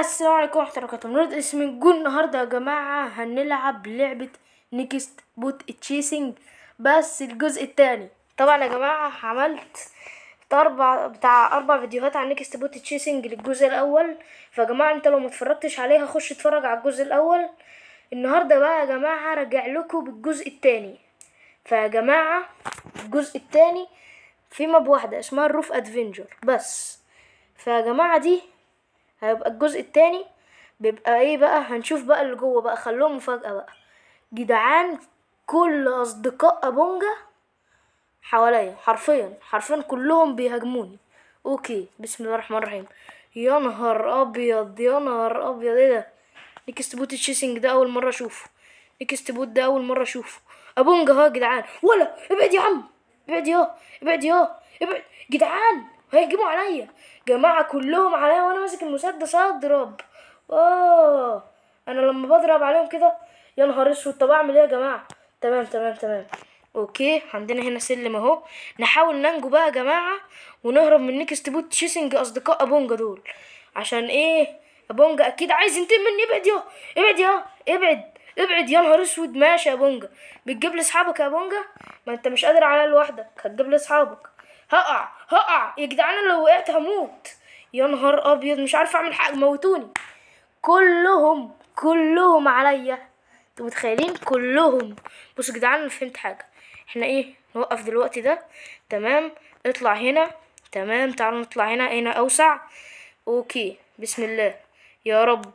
السلام عليكم ورحمة الله وبركاته اسمي جو النهاردة يا جماعة هنلعب لعبة نيكست بوت تشيسنج بس الجزء التاني طبعا يا جماعة عملت أربع بتاع أربع فيديوهات عن نيكست بوت تشيسنج للجزء الأول فيا جماعة أنت لو متفرجتش عليها خش اتفرج على الجزء الأول النهاردة بقى يا جماعة راجع لكم بالجزء التاني فيا جماعة الجزء التاني في ماب واحدة اسمها الروف ادفنجر بس فيا جماعة دي هيبقى الجزء التاني بيبقى ايه بقى هنشوف بقى اللي جوه بقى خلوهم مفاجأة بقى جدعان كل اصدقاء ابونجا حواليا حرفيا حرفيا كلهم بيهاجموني اوكي بسم الله الرحمن الرحيم يا نهار ابيض يا نهار ابيض ايه ده نيكست بوت تشيسنج ده اول مره اشوفه نيكست بوت ده اول مره اشوفه ابونجا ها جدعان ولا ابعد يا عم ابعد يا ابعد يا ابعد جدعان وهيجيبوا عليا جماعة كلهم عليا وانا ماسك المسدس اضرب اه انا لما بضرب عليهم كده يا نهار اسود طب اعمل ايه يا جماعة تمام تمام تمام اوكي عندنا هنا سلم اهو نحاول ننجو بقى يا جماعة ونهرب من نيكست بوت تشيسنج اصدقاء ابونجا دول عشان ايه ابونجا اكيد عايز ينتقم مني ابعد يا ابعد يا ابعد ابعد يا نهار اسود ماشي يا بونجا بتجيب لي اصحابك يا بونجا ما انت مش قادر على لوحدك هتجيب لي اصحابك هقع هقع يا جدعان انا لو وقعت هموت يا نهار ابيض مش عارف اعمل حاجه موتوني كلهم كلهم عليا انتوا متخيلين كلهم بصوا يا جدعان انا فهمت حاجه احنا ايه نوقف دلوقتي ده تمام اطلع هنا تمام تعالوا نطلع هنا هنا اوسع اوكي بسم الله يا رب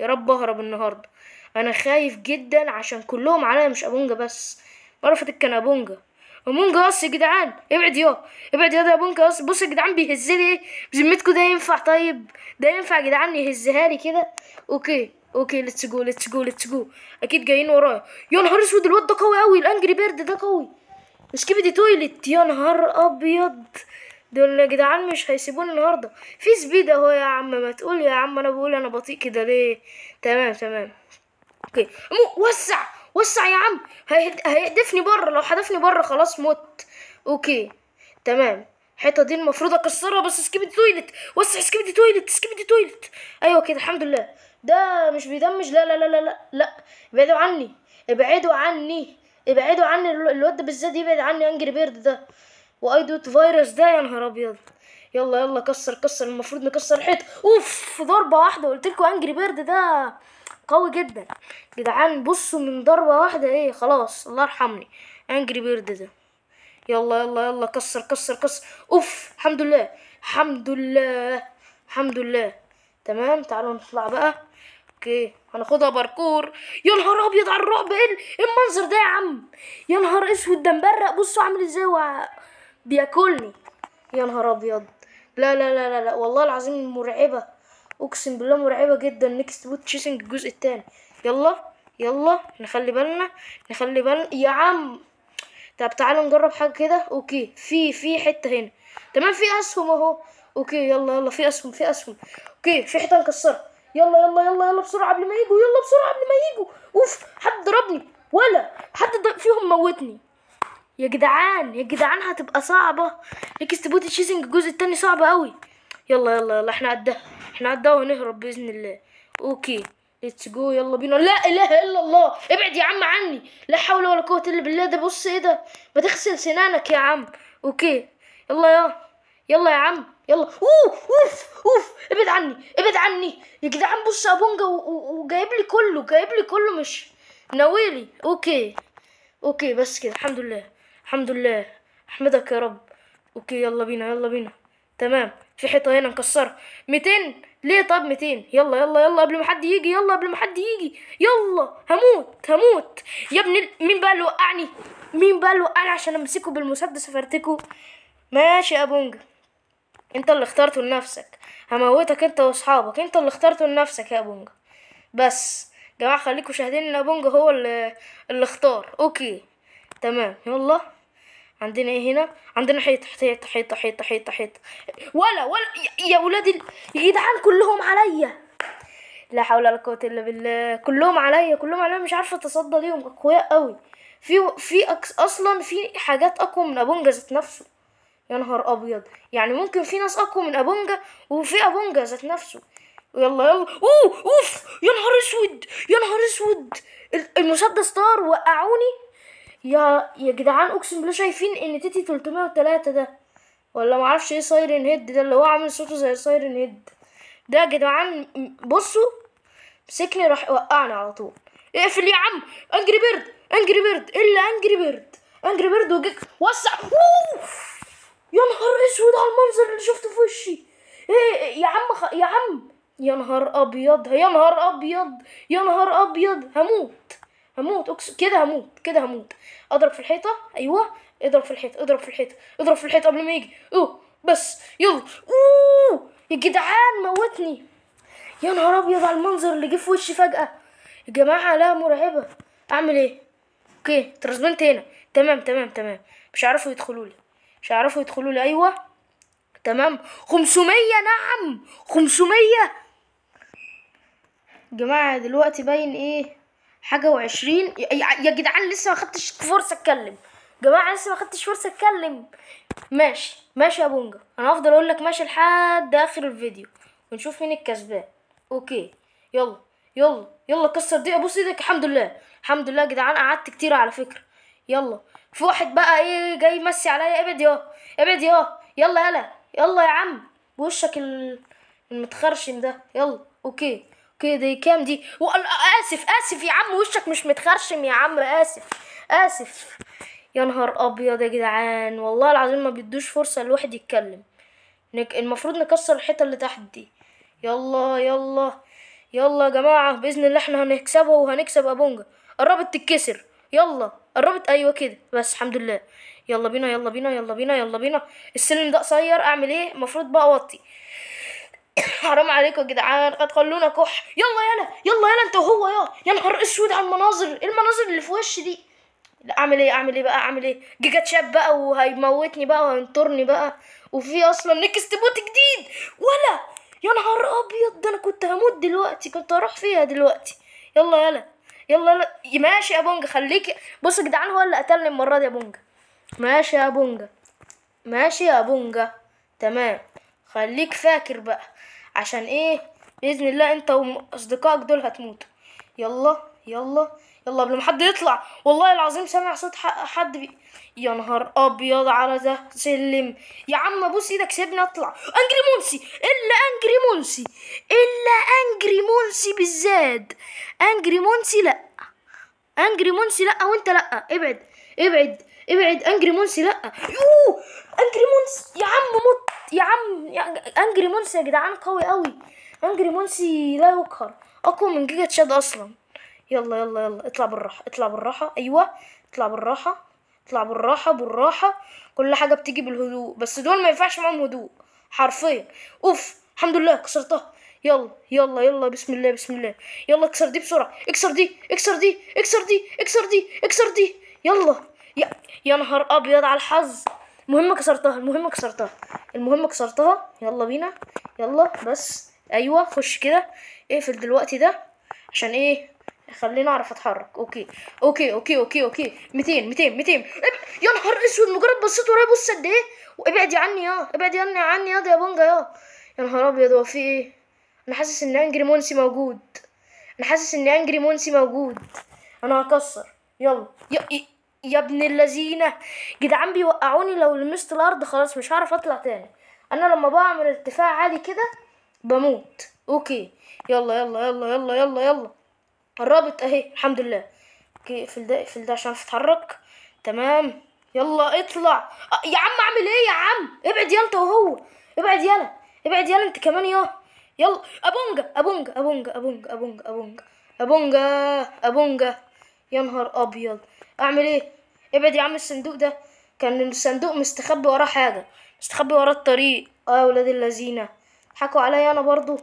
يا رب اهرب النهارده انا خايف جدا عشان كلهم عليا مش ابونجا بس مرفت الكنابونجا ومونج اس يا جدعان ابعد يا ابعد يا ده مونج اس بص يا جدعان بيهزني ايه بذمتكم ده ينفع طيب ده ينفع يا جدعان يهزها لي كده اوكي اوكي ليتس جو ليتس جو ليتس جو اكيد جايين ورايا يا نهار اسود الواد ده قوي قوي الانجري بيرد ده قوي مش دي تويلت يا نهار ابيض دول يا جدعان مش هيسيبوني النهارده في سبيد اهو يا عم ما تقول يا عم انا بقول انا بطيء كده ليه تمام تمام اوكي وسع وسع يا عم هيهد... هيهدفني بره لو حدفني بره خلاص مت اوكي تمام الحته دي المفروض اكسرها بس سكيب تويلت وسع سكيب تويلت سكيب تويلت ايوه كده الحمد لله ده مش بيدمج لا لا لا لا لا لا ابعدوا عني ابعدوا عني ابعدوا عني الواد ده بالذات يبعد عني انجري بيرد ده واي دوت فيروس ده يا نهار ابيض يلا يلا كسر كسر المفروض نكسر الحيطه اوف ضربه واحده قلت لكم انجري بيرد ده قوي جدا جدعان بصوا من ضربة واحدة ايه خلاص الله يرحمني انجري بيرد ده يلا يلا يلا كسر كسر كسر اوف الحمد لله الحمد لله الحمد لله تمام تعالوا نطلع بقى اوكي هناخدها باركور يا نهار ابيض على الرعب ايه, إيه المنظر ده يا عم يا نهار اسود ده مبرق بصوا عامل ازاي وع... بياكلني يا نهار ابيض لا لا لا لا لا والله العظيم مرعبه اقسم بالله مرعبه جدا نكست بوت تشيسنج الجزء الثاني يلا يلا نخلي بالنا نخلي بالنا يا عم طب تعالوا نجرب حاجه كده اوكي في في حته هنا تمام في اسهم اهو اوكي يلا يلا في اسهم في اسهم اوكي في حته مكسره يلا يلا يلا يلا بسرعه قبل ما يجوا يلا بسرعه قبل ما يجوا اوف حد ضربني ولا حد فيهم موتني يا جدعان يا جدعان هتبقى صعبه نكست بوت تشيسنج الجزء التاني صعب قوي يلا يلا يلا احنا قدها احنا هنعدى ونهرب باذن الله اوكي ليتس جو يلا بينا لا اله الا الله ابعد يا عم عني لا حول ولا قوه الا بالله ده بص ايه ده ما تغسل سنانك يا عم اوكي يلا يا يلا يا عم يلا اوف اوف اوف ابعد عني ابعد عني يا جدعان بص ابونجا وجايب لي كله جايب لي كله مش ناويلي اوكي اوكي بس كده الحمد لله الحمد لله احمدك يا رب اوكي يلا بينا يلا بينا تمام في حيطه هنا نكسرها 200 ليه طب 200 يلا يلا يلا قبل ما حد يجي يلا قبل ما حد يجي يلا هموت هموت يا ابني مين بقى اللي وقعني مين بقى اللي وقعني عشان امسكه بالمسدس افرتكه ماشي يا بونجا انت اللي اخترته لنفسك هموتك انت واصحابك انت اللي اخترته لنفسك يا بونجا بس جماعه خليكم شاهدين ان بونجا هو اللي اللي اختار اوكي تمام يلا عندنا ايه هنا عندنا حيطه حيطه حيطه حيطه حيطه حيطه ولا ولا يا ولادي يا جدعان كلهم عليا لا حول ولا قوه الا بالله كلهم عليا كلهم عليا مش عارفه اتصدى ليهم اقوياء قوي في في اصلا في حاجات اقوى من ابونجا ذات نفسه يا نهار ابيض يعني ممكن في ناس اقوى من ابونجا وفي ابونجا ذات نفسه يلا يلا اوه اوف يا نهار اسود يا نهار اسود المسدس طار وقعوني يا يا جدعان اقسم بالله شايفين ان تيتي 303 ده ولا معرفش ايه سايرن هيد ده اللي هو عامل صوته زي سايرن هيد ده يا جدعان بصوا مسكني راح وقعني على طول اقفل يا عم انجري بيرد انجري بيرد الا انجري بيرد انجري بيرد وجيك وسع اوف يا نهار اسود على المنظر اللي شفته في وشي ايه يا عم خ... يا عم يا نهار ابيض يا نهار ابيض يا نهار ابيض هموت هموت أقسم كده هموت كده هموت اضرب في الحيطه ايوه اضرب في الحيطه اضرب في الحيطه اضرب في الحيطه قبل ما يجي اوه بس يلا اوه يا جدعان موتني يا نهار ابيض على المنظر اللي جه في وشي فجاه يا جماعه لا مرعبه اعمل ايه اوكي ترازبنت هنا تمام تمام تمام مش هيعرفوا يدخلوا لي مش هيعرفوا يدخلوا لي ايوه تمام 500 نعم 500 جماعه دلوقتي باين ايه حاجه وعشرين يا جدعان لسه ما خدتش فرصه اتكلم جماعه لسه ما خدتش فرصه اتكلم ماشي ماشي يا بونجا انا هفضل اقول لك ماشي لحد اخر الفيديو ونشوف مين الكسبان اوكي يلا يلا يلا كسر دي ابوس ايدك الحمد لله الحمد لله يا جدعان قعدت كتير على فكره يلا في واحد بقى ايه جاي يمسي عليا ابعد ياه ابعد ياه يلا يلا يلا يا عم بوشك المتخرشم ده يلا اوكي كده كام دي آه، اسف اسف يا عم وشك مش متخرشم يا عم اسف اسف يا نهار ابيض يا جدعان والله العظيم ما بيدوش فرصه الواحد يتكلم نك... المفروض نكسر الحيطه اللي تحت دي يلا يلا يلا يا جماعه باذن الله احنا هنكسبه وهنكسب ابونجا قربت تتكسر يلا قربت ايوه كده بس الحمد لله يلا بينا يلا بينا يلا بينا يلا بينا السلم ده قصير اعمل ايه المفروض بقى اوطي حرام عليكم يا جدعان قد خلونا كح يلا يلا يلا يلا انت وهو يا يا نهار اسود على المناظر ايه المناظر اللي في وشي دي لا اعمل ايه اعمل ايه بقى اعمل ايه جيجا تشاب بقى وهيموتني بقى وهينطرني بقى وفي اصلا نكست بوت جديد ولا يا نهار ابيض ده انا كنت هموت دلوقتي كنت هروح فيها دلوقتي يلا يلا يلا يلا ماشي يا بونجا خليك بص يا جدعان هو اللي قتلني المره دي يا بونجا ماشي يا بونجا ماشي يا بونجا تمام خليك فاكر بقى عشان ايه باذن الله انت واصدقائك دول هتموتوا يلا يلا يلا قبل ما حد يطلع والله العظيم سامع صوت حد بي... يا نهار ابيض على ده سلم يا عم ابوس ايدك سيبني اطلع انجري مونسي الا انجري مونسي الا انجري مونسي بالذات انجري مونسي لا انجري مونسي لا وانت لا ابعد ابعد ابعد انجري مونسي لا يوه انجري مونسي يا عم مت يا عم انجري مونسي يا جدعان قوي قوي انجري مونسي لا يقهر اقوى من جيجا تشاد اصلا يلا يلا يلا اطلع بالراحه اطلع بالراحه ايوه اطلع بالراحه اطلع بالراحه بالراحه كل حاجه بتيجي بالهدوء بس دول ما ينفعش معاهم هدوء حرفيا اوف الحمد لله كسرتها يلا يلا يلا بسم الله بسم الله يلا اكسر دي بسرعه اكسر دي اكسر دي اكسر دي اكسر دي اكسر دي يلا يا, يا نهار ابيض على الحظ المهم كسرتها المهم كسرتها المهم كسرتها يلا بينا يلا بس ايوه خش كده اقفل دلوقتي ده عشان ايه خلينا اعرف اتحرك اوكي اوكي اوكي اوكي اوكي 200 200 200 يا نهار اسود مجرد بصيت ورايا بص قد ايه وابعدي عني يا ابعدي عني عني يا بونجا يا يا نهار ابيض هو في ايه انا حاسس ان انجري مونسي موجود انا حاسس ان انجري مونسي موجود انا هكسر يلا يا يا ابن اللذينه جدعان بيوقعوني لو لمست الارض خلاص مش هعرف اطلع تاني انا لما بعمل ارتفاع عالي كده بموت اوكي يلا يلا يلا يلا يلا يلا الرابط اهي الحمد لله اوكي اقفل ده اقفل ده عشان اتحرك تمام يلا اطلع يا عم اعمل ايه يا عم ابعد يلا انت وهو ابعد يلا ابعد يلا انت كمان يا يلا ابونجا ابونجا ابونجا ابونجا ابونجا ابونجا ابونجا يا نهار ابيض اعمل ايه ابعد يا عم الصندوق ده كان الصندوق مستخبي وراه حاجه مستخبي وراه الطريق اه يا ولاد اللذينه حكوا عليا انا برضو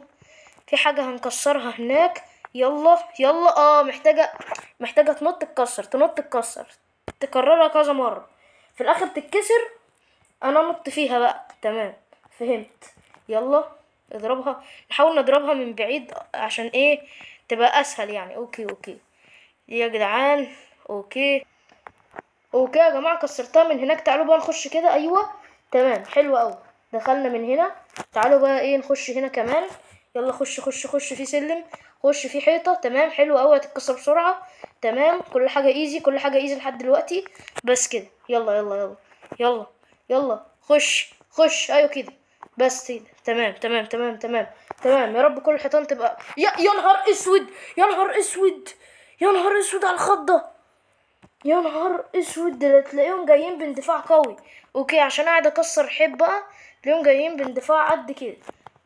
في حاجه هنكسرها هناك يلا يلا اه محتاجه محتاجه تنط تكسر تنط تكسر تكررها كذا مره في الاخر تتكسر انا نط فيها بقى تمام فهمت يلا اضربها نحاول نضربها من بعيد عشان ايه تبقى اسهل يعني اوكي اوكي يا جدعان اوكي اوكي يا جماعه كسرتها من هناك تعالوا بقى نخش كده ايوه تمام حلو قوي دخلنا من هنا تعالوا بقى ايه نخش هنا كمان يلا خش خش خش في سلم خش في حيطه تمام حلو قوي هتتكسر بسرعه تمام كل حاجه ايزي كل حاجه ايزي لحد دلوقتي بس كده يلا يلا يلا يلا يلا خش خش ايوه كده بس كده تمام تمام تمام تمام تمام يا رب كل الحيطان تبقى يا يا نهار اسود يا نهار اسود يا نهار اسود على الخضه يا نهار اسود ده تلاقيهم جايين باندفاع قوي اوكي عشان قاعد اكسر حب بقى تلاقيهم جايين باندفاع قد كده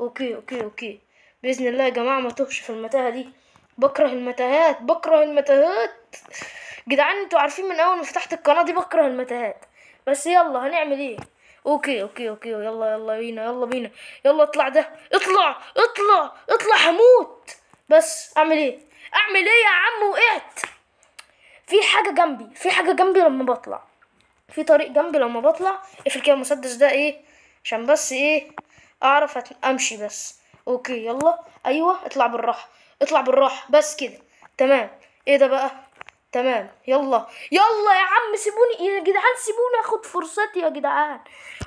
اوكي اوكي اوكي باذن الله يا جماعه ما تهش في المتاهه دي بكره المتاهات بكره المتاهات جدعان انتوا عارفين من اول ما فتحت القناه دي بكره المتاهات بس يلا هنعمل ايه اوكي اوكي اوكي يلا يلا بينا يلا بينا يلا اطلع ده اطلع اطلع اطلع هموت بس اعمل ايه اعمل ايه يا عم وقعت في حاجه جنبي في حاجه جنبي لما بطلع في طريق جنبي لما بطلع اقفل كده المسدس ده ايه عشان بس ايه اعرف امشي بس اوكي يلا ايوه اطلع بالراحه اطلع بالراحه بس كده تمام ايه ده بقى تمام يلا يلا يا عم سيبوني يا جدعان سيبوني اخد فرصتي يا جدعان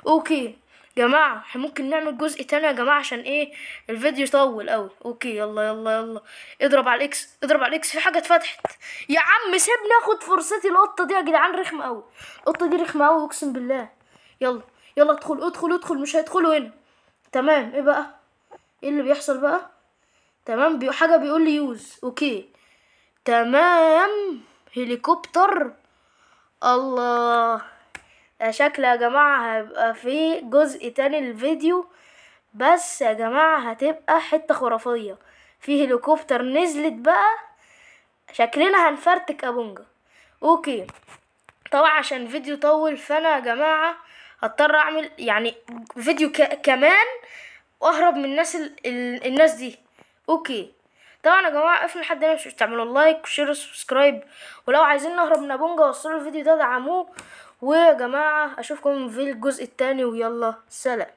اوكي جماعة احنا ممكن نعمل جزء تاني يا جماعة عشان ايه الفيديو يطول قوي اوكي يلا يلا يلا اضرب على الاكس اضرب على الاكس في حاجة اتفتحت يا عم سيبني اخد فرصتي القطة دي يا جدعان رخمة قوي القطة دي رخمة قوي اقسم بالله يلا يلا ادخل ادخل ادخل مش هيدخلوا هنا تمام ايه بقى ايه اللي بيحصل بقى تمام بي... حاجة بيقول لي يوز اوكي تمام هليكوبتر الله آه، شكله يا جماعة هيبقى فيه جزء تاني للفيديو بس يا جماعة هتبقى حتة خرافية فيه هليكوبتر نزلت بقى شكلنا هنفرتك ابونجا اوكي طبعا عشان فيديو طول فانا يا جماعة هضطر اعمل يعني فيديو كمان واهرب من الناس ال ال الناس دي اوكي طبعا يا جماعه قفلوا لحد هنا مش تعملوا لايك وشير وسبسكرايب ولو عايزين نهرب من ابونجا وصلوا الفيديو ده دعموه ويا جماعة أشوفكم في الجزء التاني ويلا سلام